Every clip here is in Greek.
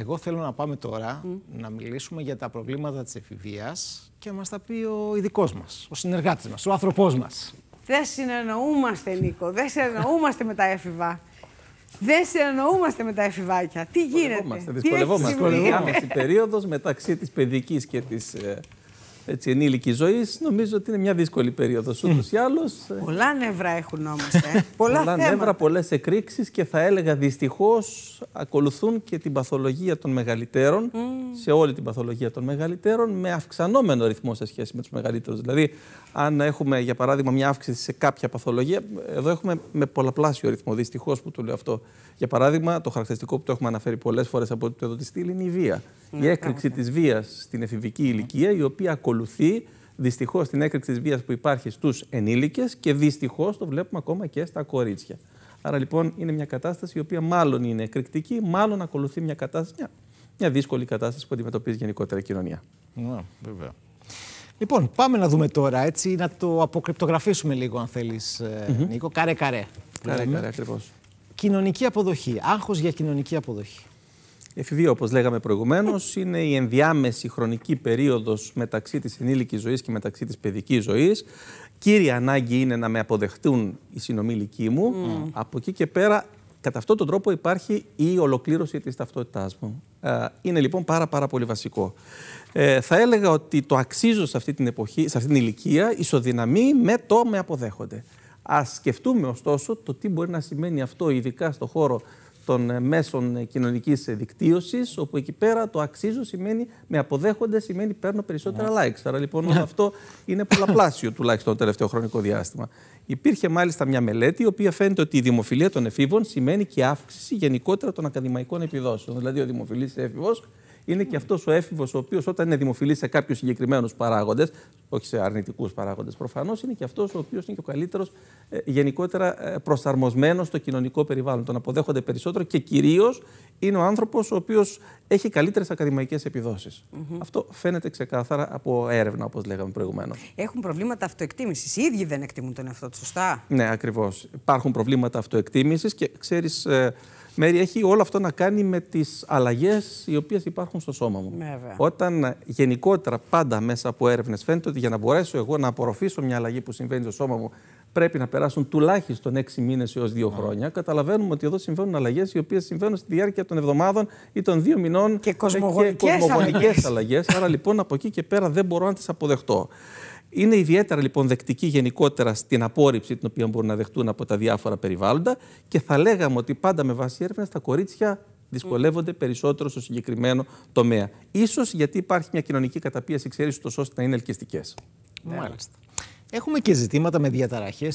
Εγώ θέλω να πάμε τώρα να μιλήσουμε για τα προβλήματα της εφηβείας και μας τα πει ο ειδικός μας, ο συνεργάτης μας, ο άνθρωπός μας. Δεν συνεννοούμαστε, Νίκο. Δεν συνεννοούμαστε με τα έφηβα. Δεν συνεννοούμαστε με τα εφηβάκια. Τι γίνεται. Δυσκολευόμαστε. Δυσκολευόμαστε. Η περίοδος μεταξύ της παιδικής και της... Ε, έτσι, ενήλικη ζωή, νομίζω ότι είναι μια δύσκολη περίοδος. Ούτως ή άλλως. Ε. Πολλά νεύρα έχουν όμως. Ε. Πολλά, πολλά νεύρα, πολλές εκρήξεις και θα έλεγα δυστυχώς ακολουθούν και την παθολογία των μεγαλύτερων, σε όλη την παθολογία των μεγαλύτερων, με αυξανόμενο ρυθμό σε σχέση με τους μεγαλύτερους. Δηλαδή, αν έχουμε για παράδειγμα μια αύξηση σε κάποια παθολογία, εδώ έχουμε με πολλαπλάσιο ρυθμό. Δυστυχώς που το λέω αυτό. Για παράδειγμα, το χαρακτηριστικό που το έχουμε αναφέρει πολλές φορές από το εδώ τη στήλη είναι η βία η έκρηξη της βίας στην εφηβική ηλικία, η οποία ακολουθεί δυστυχώς την έκρηξη της βίας που υπάρχει στους ενήλικες και δυστυχώς το βλέπουμε ακόμα και στα κορίτσια. Άρα λοιπόν είναι μια κατάσταση η οποία μάλλον είναι εκρηκτική, μάλλον ακολουθεί μια κατάσταση, μια, δύσκολη κατάσταση που αντιμετωπίζει γενικότερα η κοινωνία. Ναι, βέβαια. Λοιπόν, πάμε να δούμε τώρα έτσι, να το αποκρυπτογραφήσουμε λίγο αν θέλεις ε, Νίκο. Καρέ-καρέ. Καρέ-καρέ ακριβώς. Κοινωνική αποδοχή, άγχος για κοινωνική αποδοχή εφηβεία, όπως λέγαμε προηγουμένως, είναι η ενδιάμεση χρονική περίοδος μεταξύ της ενήλικης ζωής και μεταξύ της παιδικής ζωής. Κύρια ανάγκη είναι να με αποδεχτούν οι συνομήλικοί μου. Mm. Από εκεί και πέρα, κατά αυτόν τον τρόπο υπάρχει η ολοκλήρωση της ταυτότητάς μου. Ε, είναι λοιπόν πάρα πάρα πολύ βασικό. Ε, θα έλεγα ότι το αξίζω σε αυτή την, εποχή, σε αυτή την ηλικία ισοδυναμεί με το με αποδέχονται. Ας σκεφτούμε ωστόσο το τι μπορεί να σημαίνει αυτό, ειδικά στον χώρο των ε, μέσων ε, κοινωνικής δικτύωσης, όπου εκεί πέρα το αξίζω σημαίνει, με αποδέχονται σημαίνει παίρνω περισσότερα ναι. likes. Άρα λοιπόν ναι. όλο αυτό είναι πολλαπλάσιο τουλάχιστον το τελευταίο χρονικό διάστημα. Υπήρχε μάλιστα μια μελέτη, η οποία φαίνεται ότι η δημοφιλία των εφήβων σημαίνει και αύξηση γενικότερα των ακαδημαϊκών επιδόσεων. Δηλαδή ο δημοφιλής έφηβος είναι και αυτός ο έφηβος, ο οποίος όταν είναι δημοφιλής σε κάποιους συγκεκριμένους παράγοντες, όχι σε αρνητικούς παράγοντες προφανώς, είναι και αυτός ο οποίος είναι και ο καλύτερος ε, γενικότερα ε, προσαρμοσμένος στο κοινωνικό περιβάλλον. Τον αποδέχονται περισσότερο και κυρίως είναι ο άνθρωπος ο οποίος έχει καλύτερες ακαδημαϊκές επιδόσεις. Αυτό φαίνεται ξεκάθαρα από έρευνα, όπως λέγαμε προηγουμένως. Έχουν προβλήματα αυτοεκτίμησης. Οι ίδιοι δεν εκτιμούν τον εαυτό τους, σωστά. Ναι, ακριβώς. Υπάρχουν προβλήματα αυτοεκτίμησης και ξέρεις. Ε, Μέρη, έχει όλο αυτό να κάνει με τις αλλαγές οι οποίες υπάρχουν στο σώμα μου. Ναι, Όταν γενικότερα πάντα μέσα από έρευνες φαίνεται ότι για να μπορέσω εγώ να απορροφήσω μια αλλαγή που συμβαίνει στο σώμα μου πρέπει να περάσουν τουλάχιστον έξι μήνες έως 2 ναι. χρόνια. Καταλαβαίνουμε ότι εδώ συμβαίνουν αλλαγές οι οποίες συμβαίνουν στη διάρκεια των εβδομάδων ή των δύο μηνών. Και κοσμογονικέ αλλαγέ. Άρα λοιπόν από εκεί και πέρα δεν μπορώ να τις αποδεχτώ. Είναι ιδιαίτερα λοιπόν δεκτική γενικότερα στην απόρριψη την οποία μπορούν να δεχτούν από τα διάφορα περιβάλλοντα και θα λέγαμε ότι πάντα με βάση έρευνα τα κορίτσια δυσκολεύονται περισσότερο στο συγκεκριμένο τομέα. Ίσως γιατί υπάρχει μια κοινωνική καταπίεση, ξέρεις, τόσο ώστε να είναι ελκυστικές. Ναι. Μάλιστα. Έχουμε και ζητήματα με διαταραχές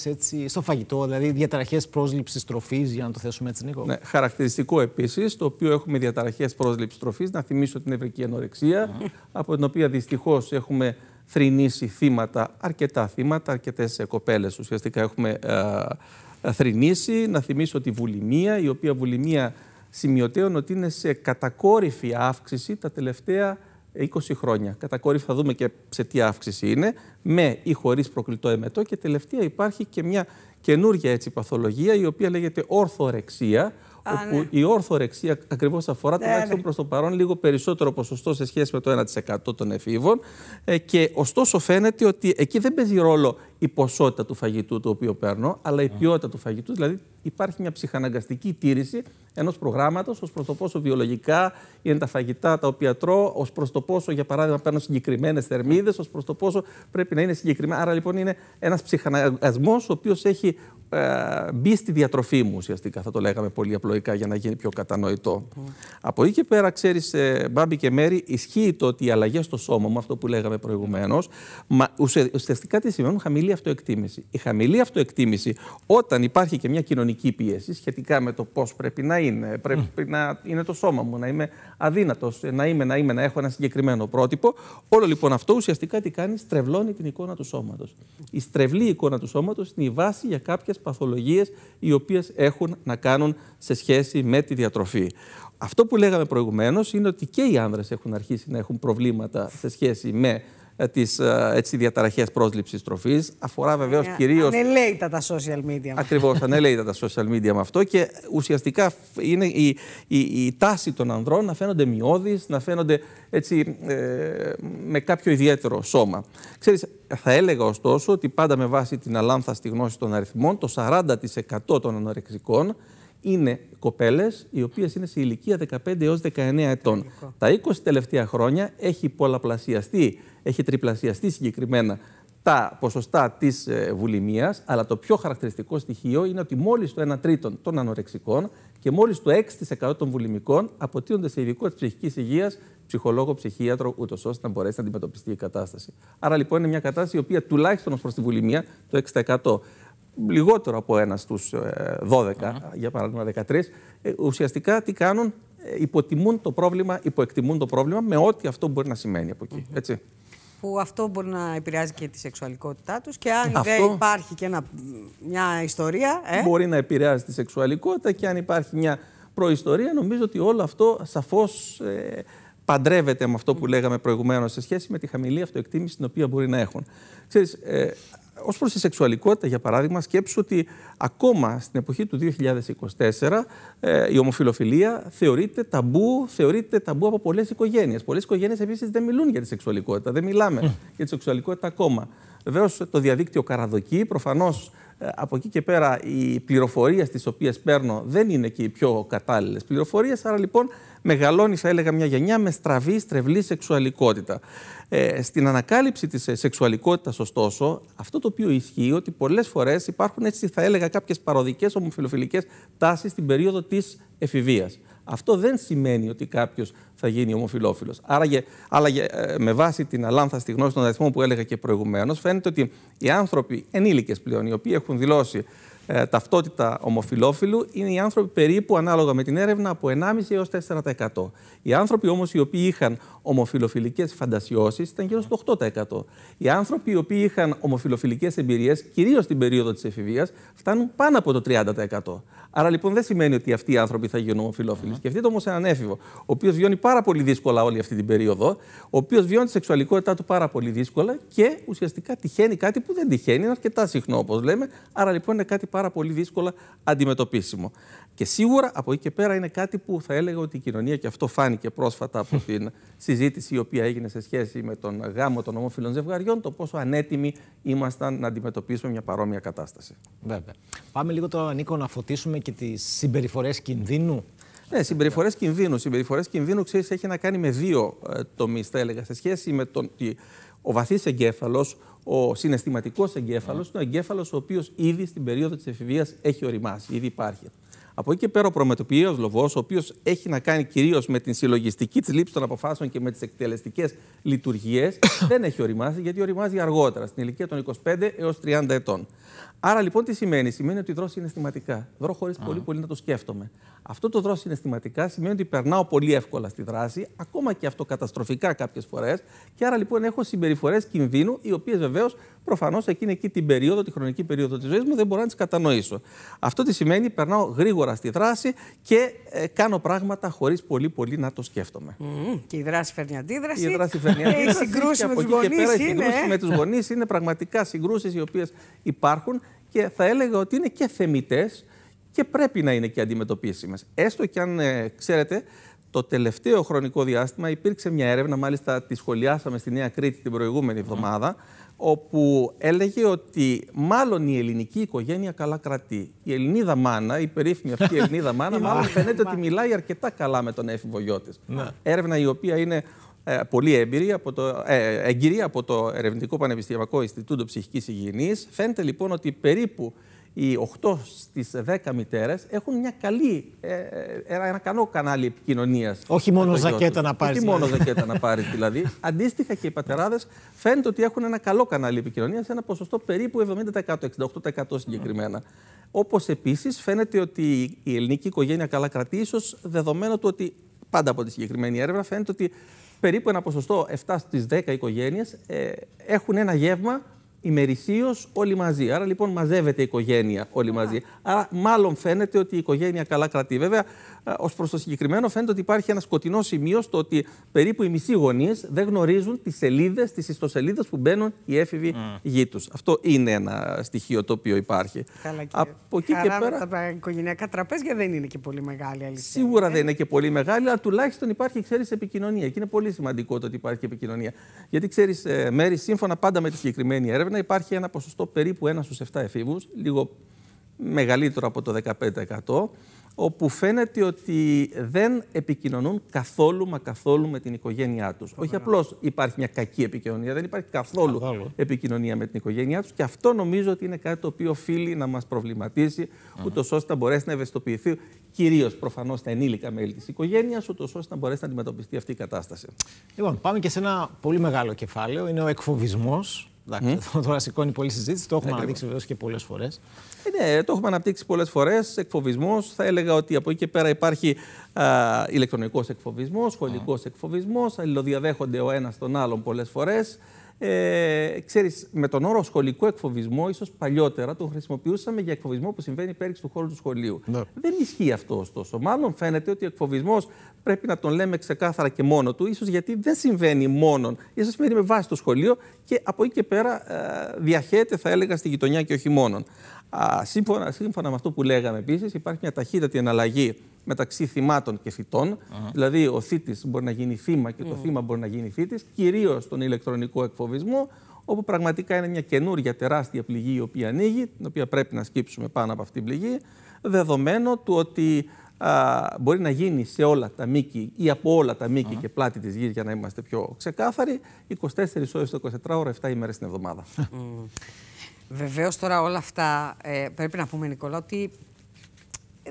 στο φαγητό, δηλαδή διαταραχές πρόσληψης τροφής, για να το θέσουμε έτσι, Νίκο. Ναι, χαρακτηριστικό επίσης, το οποίο έχουμε διαταραχές πρόσληψης τροφής, να θυμίσω την ευρική ανορεξία, από την οποία δυστυχώς έχουμε θρηνήσει θύματα, αρκετά θύματα, αρκετές κοπέλες ουσιαστικά έχουμε ε, ε Να θυμίσω τη βουλημία, η οποία βουλημία σημειωτέων ότι είναι σε κατακόρυφη αύξηση τα τελευταία 20 χρόνια. Κατακόρυφη θα δούμε και σε τι αύξηση είναι, με ή χωρίς προκλητό εμετό και τελευταία υπάρχει και μια καινούργια έτσι παθολογία η οποία λέγεται ορθορεξία, όπου ναι. Η ορθορεξία ακριβώς αφορά ναι, τουλάχιστον ναι. προς το παρόν λίγο περισσότερο ποσοστό σε σχέση με το 1% των εφήβων. Ε, και ωστόσο φαίνεται ότι εκεί δεν παίζει ρόλο η ποσότητα του φαγητού το οποίο παίρνω, αλλά η ποιότητα του φαγητού. Δηλαδή υπάρχει μια ψυχαναγκαστική τήρηση ενός προγράμματος ως προς το πόσο βιολογικά είναι τα φαγητά τα οποία τρώω, ως προς το πόσο, για παράδειγμα, παίρνω συγκεκριμένες θερμίδες, ως προς το πόσο πρέπει να είναι συγκεκριμένα. Άρα λοιπόν είναι ένας ψυχαναγκασμός ο οποίος έχει ε, μπει στη διατροφή μου ουσιαστικά, θα το λέγαμε πολύ απλοϊκά για να γίνει πιο κατανοητό. Mm. Από εκεί και πέρα, ξέρεις, ε, Μπάμπη και Μέρι, ισχύει το ότι οι αλλαγές στο σώμα μου, αυτό που λέγαμε προηγουμένως, ουσιαστικά τι σημαίνουν χαμηλή αυτοεκτίμηση. Η χαμηλή αυτοεκτίμηση, όταν υπάρχει και μια κοινωνική πίεση σχετικά με το πώς πρέπει να είναι, πρέπει να είναι το σώμα μου, να είμαι αδύνατος, να είμαι, να είμαι, να έχω ένα συγκεκριμένο πρότυπο. Όλο λοιπόν αυτό ουσιαστικά τι κάνει, στρεβλώνει την εικόνα του σώματος. Η στρεβλή εικόνα του σώματος είναι η βάση για κάποιες παθολογίες οι οποίες έχουν να κάνουν σε σχέση με τη διατροφή. Αυτό που λέγαμε προηγουμένως είναι ότι και οι άνδρες έχουν αρχίσει να έχουν προβλήματα σε σχέση με ε, τι ε, έτσι, διαταραχές πρόσληψης τροφής. Αφορά βεβαίως κυρίω. Ε, κυρίως... Ανελέητα τα social media. Ακριβώς, ανελέητα τα social media με αυτό και ουσιαστικά είναι η, η, η τάση των ανδρών να φαίνονται μειώδεις, να φαίνονται έτσι με κάποιο ιδιαίτερο σώμα. Ξέρεις, θα έλεγα ωστόσο ότι πάντα με βάση την αλάνθαστη γνώση των αριθμών, το 40% των ανορεξικών είναι κοπέλες οι οποίες είναι σε ηλικία 15 έω 19 ετών. Τα 20 τελευταία χρόνια έχει πολλαπλασιαστεί, έχει τριπλασιαστεί συγκεκριμένα τα ποσοστά της ε, βουλημίας, αλλά το πιο χαρακτηριστικό στοιχείο είναι ότι μόλις το 1 τρίτο των ανορεξικών και μόλις το 6% των βουλημικών αποτείνονται σε ειδικό της ψυχικής υγείας, ψυχολόγο, ψυχίατρο, ούτως ώστε να μπορέσει να αντιμετωπιστεί η κατάσταση. Άρα λοιπόν είναι μια κατάσταση η οποία τουλάχιστον ως προς τη βουλημία το 6% λιγότερο από ένας στους 12, για παράδειγμα 13, ε, ουσιαστικά τι κάνουν, ε, υποτιμούν το πρόβλημα, υποεκτιμούν το πρόβλημα με ό,τι αυτό μπορεί να σημαίνει από εκεί. Έτσι. Που αυτό μπορεί να επηρεάζει και τη σεξουαλικότητά τους. και αν αυτό... δεν υπάρχει και ένα, μια ιστορία... Ε? Μπορεί να επηρεάζει τη σεξουαλικότητα και αν υπάρχει μια προϊστορία, νομίζω ότι όλο αυτό σαφώς Ε, παντρεύεται με αυτό που λέγαμε προηγουμένως σε σχέση με τη χαμηλή αυτοεκτίμηση την οποία μπορεί να έχουν. Ξέρεις, ε, Ως προς τη σεξουαλικότητα, για παράδειγμα, σκέψου ότι ακόμα στην εποχή του 2024 ε, η ομοφιλοφιλία θεωρείται ταμπού, θεωρείται ταμπού από πολλές οικογένειες. Πολλές οικογένειες επίσης δεν μιλούν για τη σεξουαλικότητα, δεν μιλάμε για τη σεξουαλικότητα ακόμα. Βεβαίως το διαδίκτυο καραδοκεί, προφανώς ε, από εκεί και πέρα οι πληροφορίες τις οποίες παίρνω δεν είναι και οι πιο κατάλληλες πληροφορίες, άρα λοιπόν μεγαλώνει θα έλεγα μια γενιά με στραβή, στρεβλή σεξουαλικότητα. Ε, στην ανακάλυψη της ε, σεξουαλικότητας ωστόσο, αυτό το οποίο ισχύει ότι πολλές φορές υπάρχουν έτσι θα έλεγα κάποιες παροδικές ομοφιλοφιλικές τάσεις στην περίοδο της εφηβείας. Αυτό δεν σημαίνει ότι κάποιος θα γίνει ομοφυλόφιλος. Αλλά ε, με βάση την αλάνθαστη γνώση των αριθμών που έλεγα και προηγουμένως, φαίνεται ότι οι άνθρωποι ενήλικες πλέον, οι οποίοι έχουν δηλώσει ε, ταυτότητα ομοφιλόφιλου είναι οι άνθρωποι περίπου ανάλογα με την έρευνα από 1,5 έω 4%. Οι άνθρωποι όμως οι οποίοι είχαν ομοφιλοφιλικέ φαντασιώσεις ήταν γύρω στο 8%. Οι άνθρωποι οι οποίοι είχαν ομοφιλοφιλικέ εμπειρίες, κυρίως στην περίοδο της εφηβείας, φτάνουν πάνω από το 30%. Άρα λοιπόν δεν σημαίνει ότι αυτοί οι άνθρωποι θα γίνουν ομοφυλόφιλοι. Mm. Σκεφτείτε όμως έναν έφηβο, ο οποίος βιώνει πάρα πολύ δύσκολα όλη αυτή την περίοδο, ο οποίος βιώνει τη σεξουαλικότητά του πάρα πολύ δύσκολα και ουσιαστικά τυχαίνει κάτι που δεν τυχαίνει, είναι αρκετά συχνό όπως λέμε. Άρα λοιπόν είναι κάτι πάρα πολύ δύσκολα αντιμετωπίσιμο. Και σίγουρα από εκεί και πέρα είναι κάτι που θα έλεγα ότι η κοινωνία, και αυτό φάνηκε πρόσφατα από την συζήτηση η οποία έγινε σε σχέση με τον γάμο των ομόφυλων ζευγαριών, το πόσο ανέτοιμοι ήμασταν να αντιμετωπίσουμε μια παρόμοια κατάσταση. Βέβαια. Πάμε λίγο τώρα, Νίκο, να φωτίσουμε και τις συμπεριφορές κινδύνου ναι, συμπεριφορές κινδύνου. Συμπεριφορές κινδύνου, ξέρεις, έχει να κάνει με δύο ε, τομείς, θα έλεγα, σε σχέση με τον ότι ο βαθύς εγκέφαλος, ο συναισθηματικός εγκέφαλος, είναι ο εγκέφαλος ο οποίος ήδη στην περίοδο της εφηβείας έχει οριμάσει, ήδη υπάρχει. Από εκεί και πέρα, ο προμετωπιαίος λοβός, ο οποίος έχει να κάνει κυρίως με την συλλογιστική της λήψη των αποφάσεων και με τις εκτελεστικές λειτουργίες, δεν έχει οριμάσει, γιατί οριμάζει αργότερα, στην ηλικία των 25 έω 30 ετών. Άρα λοιπόν τι σημαίνει, Σημαίνει ότι δρώ συναισθηματικά. Δρώ χωρίς πολύ πολύ να το σκέφτομαι. Αυτό το δρώ συναισθηματικά σημαίνει ότι περνάω πολύ εύκολα στη δράση, ακόμα και αυτοκαταστροφικά κάποιες φορές. Και άρα λοιπόν έχω συμπεριφορές κινδύνου, οι οποίες βεβαίως προφανώς εκείνη εκεί την περίοδο, τη χρονική περίοδο της ζωής μου δεν μπορώ να τις κατανοήσω. Αυτό τι σημαίνει, περνάω γρήγορα στη δράση και ε, κάνω πράγματα χωρίς πολύ πολύ να το σκέφτομαι. και η δράση φέρνει αντίδραση. Η δράση φέρνει αντίδραση. Οι συγκρούσει με τους γονεί είναι. με τους γονείς είναι πραγματικά συγκρούσεις οι οποίες υπάρχουν και θα έλεγα ότι είναι και θεμητές και πρέπει να είναι και αντιμετωπίσιμες. Έστω και αν ε, ξέρετε, το τελευταίο χρονικό διάστημα υπήρξε μια έρευνα, μάλιστα τη σχολιάσαμε στη Νέα Κρήτη την προηγούμενη εβδομάδα, όπου έλεγε ότι μάλλον η ελληνική οικογένεια καλά κρατεί. Η Ελληνίδα μάνα, η περίφημη αυτή η Ελληνίδα μάνα, μάλλον φαίνεται ότι μιλάει αρκετά καλά με τον έφηβο γιο ναι. Έρευνα η οποία είναι ε, πολύ έμπειρη από το, ε, από το Ερευνητικό Πανεπιστημιακό Ινστιτούτο ψυχικής Υγιεινής. Φαίνεται λοιπόν ότι περίπου οι 8 στι 10 μητέρες έχουν μια καλή, ε, ε, ένα καλό κανάλι επικοινωνίας. Όχι ναι. μόνο ζακέτα να πάρεις. Όχι μόνο ζακέτα να πάρεις δηλαδή. Αντίστοιχα και οι πατεράδες φαίνεται ότι έχουν ένα καλό κανάλι επικοινωνίας ένα ποσοστό περίπου 70%, 68% συγκεκριμένα. Όπως επίσης φαίνεται ότι η ελληνική οικογένεια καλά κρατεί, ίσως δεδομένο του ότι πάντα από τη συγκεκριμένη έρευνα φαίνεται ότι περίπου ένα ποσοστό 7 στι 10 οικογένειες ε, έχουν ένα γεύμα ημερησίως όλοι μαζί. Άρα λοιπόν μαζεύεται η οικογένεια όλοι μαζί. Άρα μάλλον φαίνεται ότι η οικογένεια καλά κρατεί. Βέβαια, ως προς το συγκεκριμένο, φαίνεται ότι υπάρχει ένα σκοτεινό σημείο στο ότι περίπου οι μισοί γονείς δεν γνωρίζουν τις σελίδες, τις ιστοσελίδες που μπαίνουν οι έφηβοι mm. γη τους. Αυτό είναι ένα στοιχείο το οποίο υπάρχει. Καλά, κύριε. Από εκεί Χαρά, και πέρα. Τα οικογενειακά τραπέζια δεν είναι και πολύ μεγάλη αλήθεια. Σίγουρα ε. δεν είναι και πολύ μεγάλη, αλλά τουλάχιστον υπάρχει, ξέρεις, επικοινωνία. Και είναι πολύ σημαντικό το ότι υπάρχει επικοινωνία. Γιατί ξέρεις, ε, Μέρη, σύμφωνα πάντα με τη συγκεκριμένη έρευνα, υπάρχει ένα ποσοστό περίπου 1 στους 7 εφήβους, λίγο μεγαλύτερο από το 15%, όπου φαίνεται ότι δεν επικοινωνούν καθόλου μα καθόλου με την οικογένειά τους. Όχι απλώς υπάρχει μια κακή επικοινωνία, δεν υπάρχει καθόλου, επικοινωνία με την οικογένειά τους και αυτό νομίζω ότι είναι κάτι το οποίο οφείλει να μας προβληματίσει, mm ούτως ώστε να μπορέσει να ευαισθητοποιηθεί κυρίως προφανώς τα ενήλικα μέλη της οικογένειας, ούτως ώστε να μπορέσει να αντιμετωπιστεί αυτή η κατάσταση. Λοιπόν, πάμε και σε ένα πολύ μεγάλο κεφάλαιο, είναι ο εκφοβισμός. Εντάξει, mm. Τώρα σηκώνει πολλή συζήτηση, το έχουμε Ακριβώς. αναδείξει βεβαίως και πολλές φορές. Ε, ναι, το έχουμε αναπτύξει πολλές φορές. Εκφοβισμός. Θα έλεγα ότι από εκεί και πέρα υπάρχει ηλεκτρονικός εκφοβισμός, σχολικός mm. εκφοβισμός. Αλληλοδιαδέχονται ο ένας τον άλλον πολλές φορές. Ε, ξέρεις, με τον όρο σχολικό εκφοβισμό, ίσως παλιότερα τον χρησιμοποιούσαμε για εκφοβισμό που συμβαίνει πέριξ του χώρου του σχολείου. Ναι. Δεν ισχύει αυτό ωστόσο. Μάλλον φαίνεται ότι ο εκφοβισμός πρέπει να τον λέμε ξεκάθαρα και μόνο του, ίσως γιατί δεν συμβαίνει μόνον. ίσως συμβαίνει με βάση το σχολείο και από εκεί και πέρα ε, διαχέεται, θα έλεγα, στη γειτονιά και όχι μόνον σύμφωνα, σύμφωνα με αυτό που λέγαμε επίσης, υπάρχει μια ταχύτατη εναλλαγή μεταξύ θυμάτων και φυτών, Δηλαδή, ο θήτης μπορεί να γίνει θύμα και το θύμα μπορεί να γίνει θήτη, κυρίως στον ηλεκτρονικό εκφοβισμό, όπου πραγματικά είναι μια καινούργια τεράστια πληγή η οποία ανοίγει, την οποία πρέπει να σκύψουμε πάνω από αυτήν την πληγή, δεδομένου του ότι α, μπορεί να γίνει σε όλα τα μήκη ή από όλα τα μήκη uh -huh. και πλάτη της γης, για να είμαστε πιο ξεκάθαροι 24 ώρες το 24 ώρα, 7 ημέρες την εβδομάδα. Βεβαίως τώρα όλα αυτά ε, πρέπει να πούμε, Νικόλα, ότι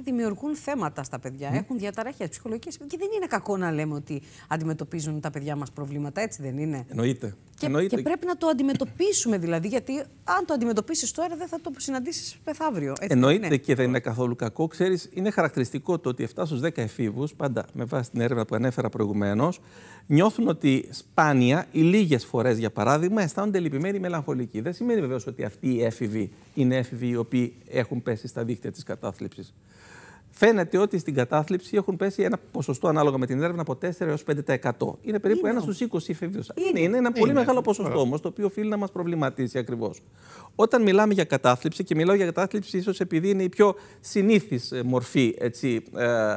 δημιουργούν θέματα στα παιδιά. Ναι. Έχουν διαταραχές ψυχολογικές. Και δεν είναι κακό να λέμε ότι αντιμετωπίζουν τα παιδιά μας προβλήματα, έτσι δεν είναι. Εννοείται. Και, πρέπει να το αντιμετωπίσουμε δηλαδή, γιατί αν το αντιμετωπίσεις τώρα, δεν θα το συναντήσεις μεθαύριο. Εννοείται και δεν είναι καθόλου κακό. Ξέρεις, είναι χαρακτηριστικό το ότι 7 στου 10 εφήβους, πάντα με βάση την έρευνα που ανέφερα προηγουμένως, νιώθουν ότι σπάνια ή λίγες φορές, για παράδειγμα, αισθάνονται λυπημένοι μελαγχολικοί. Δεν σημαίνει βεβαίως ότι αυτοί οι έφηβοι είναι έφηβοι οι οποίοι έχουν πέσει στα δίχτυα της κατάθλιψης φαίνεται ότι στην κατάθλιψη έχουν πέσει ένα ποσοστό ανάλογα με την έρευνα από 4 έω 5%. Είναι περίπου ένας στους 20 εφηβείους. Είναι, ένα πολύ μεγάλο ποσοστό όμως, το οποίο οφείλει να μας προβληματίσει ακριβώς. Όταν μιλάμε για κατάθλιψη, και μιλάω για κατάθλιψη ίσως επειδή είναι η πιο συνήθις ε, μορφή έτσι, ε,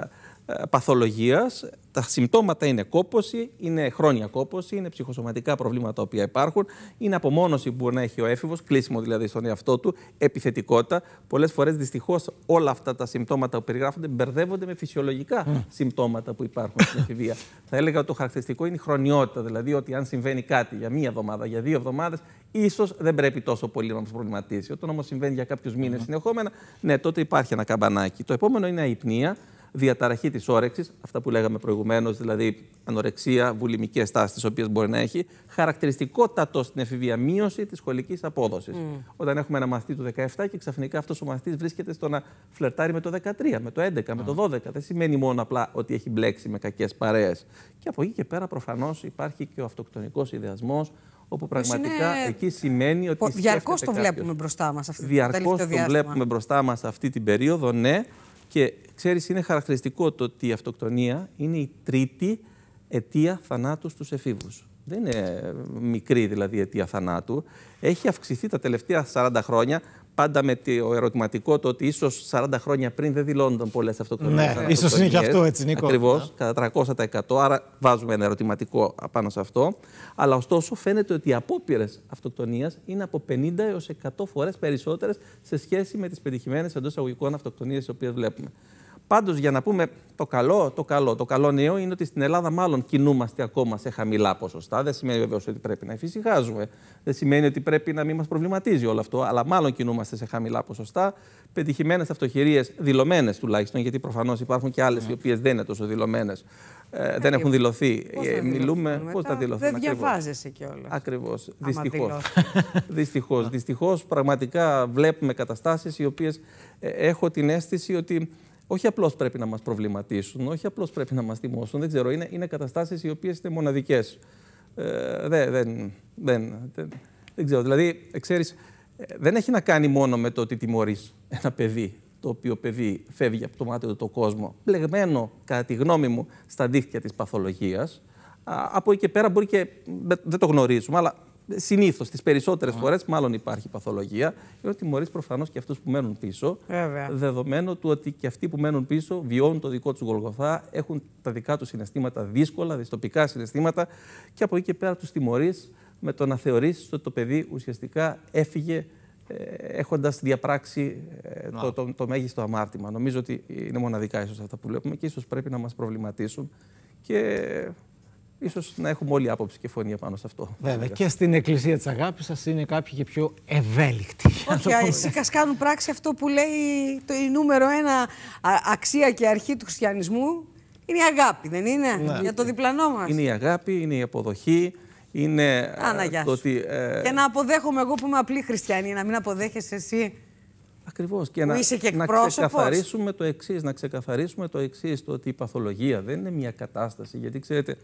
ε, παθολογίας. Τα συμπτώματα είναι κόπωση, είναι χρόνια κόποση, είναι ψυχοσωματικά προβλήματα τα οποία υπάρχουν, είναι απομόνωση που μπορεί να έχει ο έφηβος, κλείσιμο δηλαδή στον εαυτό του, επιθετικότητα. Πολλές φορές δυστυχώς όλα αυτά τα συμπτώματα που περιγράφονται μπερδεύονται με φυσιολογικά συμπτώματα που υπάρχουν στην εφηβεία. Θα έλεγα ότι το χαρακτηριστικό είναι η χρονιότητα, δηλαδή ότι αν συμβαίνει κάτι για μία εβδομάδα, για δύο εβδομάδες, ίσως δεν πρέπει τόσο πολύ να του προβληματίσει. Όταν όμως συμβαίνει για κάποιους μήνες συνεχόμενα, ναι, τότε υπάρχει ένα καμπανάκι. Το επόμενο είναι η αϊπνία διαταραχή της όρεξης, αυτά που λέγαμε προηγουμένως, δηλαδή ανορεξία, βουλημικέ τάσει, τις οποίες μπορεί να έχει, χαρακτηριστικότατο στην εφηβεία μείωση της σχολικής απόδοσης. Mm. Όταν έχουμε ένα μαθητή του 17 και ξαφνικά αυτός ο μαθητής βρίσκεται στο να φλερτάρει με το 13, με το 11, με το 12. Mm. Δεν σημαίνει μόνο απλά ότι έχει μπλέξει με κακές παρέες. Και από εκεί και πέρα προφανώς υπάρχει και ο αυτοκτονικός ιδεασμός, όπου πραγματικά εκεί σημαίνει ότι. Διαρκώ το βλέπουμε μπροστά μας αυτή την περίοδο. Διαρκώ το βλέπουμε μπροστά μας αυτή την περίοδο, ναι. Και ξέρεις, είναι χαρακτηριστικό το ότι η αυτοκτονία είναι η τρίτη αιτία θανάτου στους εφήβους. Δεν είναι μικρή δηλαδή αιτία θανάτου. Έχει αυξηθεί τα τελευταία 40 χρόνια πάντα με το ερωτηματικό το ότι ίσως 40 χρόνια πριν δεν δηλώνονταν πολλές αυτοκτονίες. Ναι, ίσως είναι και αυτό έτσι, Νίκο. Ακριβώς, κατά 300%. Άρα βάζουμε ένα ερωτηματικό πάνω σε αυτό. Αλλά ωστόσο φαίνεται ότι οι απόπειρες αυτοκτονίας είναι από 50 έω 100 φορές περισσότερες σε σχέση με τις πετυχημένες εντός αγωγικών αυτοκτονίε, τι οποίες βλέπουμε. Πάντως, για να πούμε το καλό, το καλό, το καλό νέο είναι ότι στην Ελλάδα μάλλον κινούμαστε ακόμα σε χαμηλά ποσοστά. Δεν σημαίνει βεβαίως ότι πρέπει να εφησυχάζουμε. Δεν σημαίνει ότι πρέπει να μην μας προβληματίζει όλο αυτό, αλλά μάλλον κινούμαστε σε χαμηλά ποσοστά. Πετυχημένες αυτοχειρίες, δηλωμένες τουλάχιστον, γιατί προφανώς υπάρχουν και άλλες οι ναι. οποίες δεν είναι τόσο δηλωμένες. Ε, ε, δεν έχουν δηλωθεί. Πώς ε, μιλούμε πώς θα δηλωθούν. Δεν διαβάζεσαι κιόλας. Ακριβώς. Δυστυχώ. Δυστυχώς. Δυστυχώς πραγματικά βλέπουμε καταστάσεις οι οποίες έχω την αίσθηση ότι όχι απλώς πρέπει να μας προβληματίσουν, όχι απλώς πρέπει να μας τιμώσουν. Δεν ξέρω, είναι, είναι καταστάσεις οι οποίες είναι μοναδικές. Ε, δεν, δεν, δεν, δεν, ξέρω. Δηλαδή, ε, ξέρεις, ε, δεν έχει να κάνει μόνο με το ότι τιμωρείς ένα παιδί, το οποίο παιδί φεύγει από το μάτι του το κόσμο, πλεγμένο, κατά τη γνώμη μου, στα δίχτυα της παθολογίας. Από εκεί και πέρα μπορεί και. Δεν το γνωρίζουμε, αλλά συνήθως τις περισσότερες ναι. φορές, φορέ, μάλλον υπάρχει παθολογία, είναι ότι τιμωρεί προφανώς και αυτούς που μένουν πίσω. Βέβαια. Δεδομένου του ότι και αυτοί που μένουν πίσω βιώνουν το δικό τους γολγοθά, έχουν τα δικά τους συναισθήματα δύσκολα, δυστοπικά συναισθήματα και από εκεί και πέρα τους τιμωρείς με το να θεωρήσει ότι το παιδί ουσιαστικά έφυγε ε, έχοντας διαπράξει ε, το, το, το, μέγιστο αμάρτημα. Νομίζω ότι είναι μοναδικά ίσως αυτά που βλέπουμε και ίσως πρέπει να μας προβληματίσουν και ίσως να έχουμε όλη άποψη και φωνή πάνω σε αυτό. Βέβαια. Και στην Εκκλησία της Αγάπης σας είναι κάποιοι και πιο ευέλικτοι. Όχι, εσύ κάνουν πράξη αυτό που λέει το η νούμερο ένα αξία και αρχή του χριστιανισμού. Είναι η αγάπη, δεν είναι, ναι. για το διπλανό μας. Είναι η αγάπη, είναι η αποδοχή. Είναι Άνα, ε, το ότι, ε... Και να αποδέχομαι εγώ που είμαι απλή χριστιανή, να μην αποδέχεσαι εσύ. Ακριβώς. Και, να, και να ξεκαθαρίσουμε το εξής, να ξεκαθαρίσουμε το εξής, το ότι η παθολογία δεν είναι μια κατάσταση. Γιατί ξέρετε,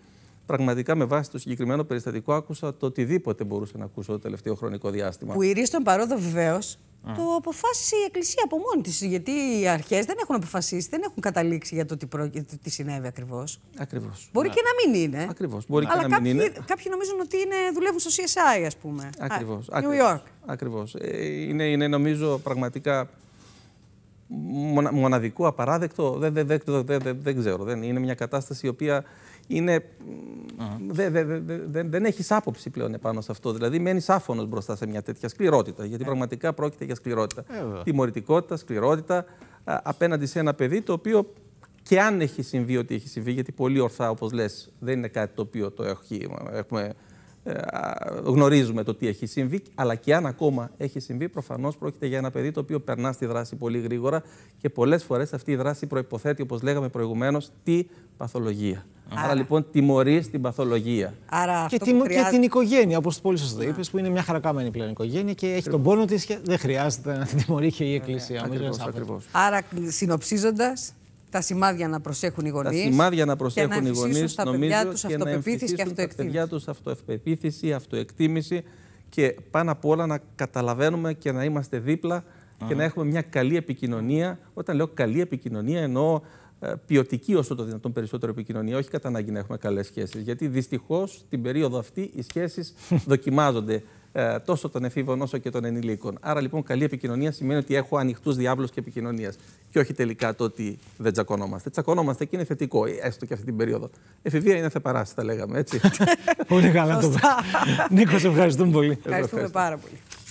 πραγματικά με βάση το συγκεκριμένο περιστατικό άκουσα το οτιδήποτε μπορούσα να ακούσω το τελευταίο χρονικό διάστημα. Που η τον παρόδο βεβαίως Mm. Το αποφάσισε η Εκκλησία από μόνη της. Γιατί οι αρχές δεν έχουν αποφασίσει, δεν έχουν καταλήξει για το τι, προ... τι συνέβη ακριβώς. Ακριβώς. Μπορεί ναι. και να μην είναι. Ακριβώς. Μπορεί Αλλά και να κάποιοι, μην είναι. Κάποιοι νομίζουν ότι είναι, δουλεύουν στο CSI, ας πούμε. Ακριβώς. New York. Ακριβώ. Ε, είναι, νομίζω, πραγματικά μοναδικό, απαράδεκτο. Δεν, ξέρω. Δεν, είναι μια κατάσταση η οποία είναι... δεν έχεις άποψη πλέον επάνω σε αυτό. Δηλαδή, μένεις άφωνος μπροστά σε μια τέτοια σκληρότητα. Γιατί ε. πραγματικά πρόκειται για σκληρότητα. Ε, Τιμωρητικότητα, σκληρότητα απέναντι σε ένα παιδί το οποίο και αν έχει συμβεί ό,τι έχει συμβεί, γιατί πολύ ορθά, όπως λες, δεν είναι κάτι το οποίο το έχουμε ε, γνωρίζουμε το τι έχει συμβεί, αλλά και αν ακόμα έχει συμβεί, προφανώς πρόκειται για ένα παιδί το οποίο περνά στη δράση πολύ γρήγορα και πολλές φορές αυτή η δράση προποθέτει, όπως λέγαμε προηγουμένως, τη παθολογία. Άρα, Άρα λοιπόν τιμωρεί την παθολογία. Άρα και, χρειάζεται... και την οικογένεια, όπως πολύ το ναι. είπες, που είναι μια χαρακάμενη πλέον οικογένεια και έχει ε, τον πόνο της και δεν χρειάζεται να την τιμωρεί και η Εκκλησία. Ναι. Άρα συνοψίζοντας, τα σημάδια να προσέχουν οι γονεί. Τα σημάδια να προσέχουν και να νομίζω, και να τα παιδιά του αυτοευπεποίθηση, αυτοεκτίμηση και πάνω απ' όλα να καταλαβαίνουμε και να είμαστε δίπλα και να έχουμε μια καλή επικοινωνία. Όταν λέω καλή επικοινωνία, εννοώ ε, ποιοτική όσο το δυνατόν περισσότερο επικοινωνία, όχι κατά ανάγκη να έχουμε καλές σχέσεις. Γιατί δυστυχώς την περίοδο αυτή οι σχέσεις δοκιμάζονται ε, τόσο των εφήβων όσο και των ενηλίκων. Άρα λοιπόν καλή επικοινωνία σημαίνει ότι έχω ανοιχτούς διάβλους και επικοινωνίας και όχι τελικά το ότι δεν τσακωνόμαστε. Τσακωνόμαστε και είναι θετικό, ε, έστω και αυτή την περίοδο. Εφηβεία είναι θεπαράστα, λέγαμε έτσι. Πολύ καλά το Νίκος, σε ευχαριστούμε πολύ. Ευχαριστούμε πάρα πολύ.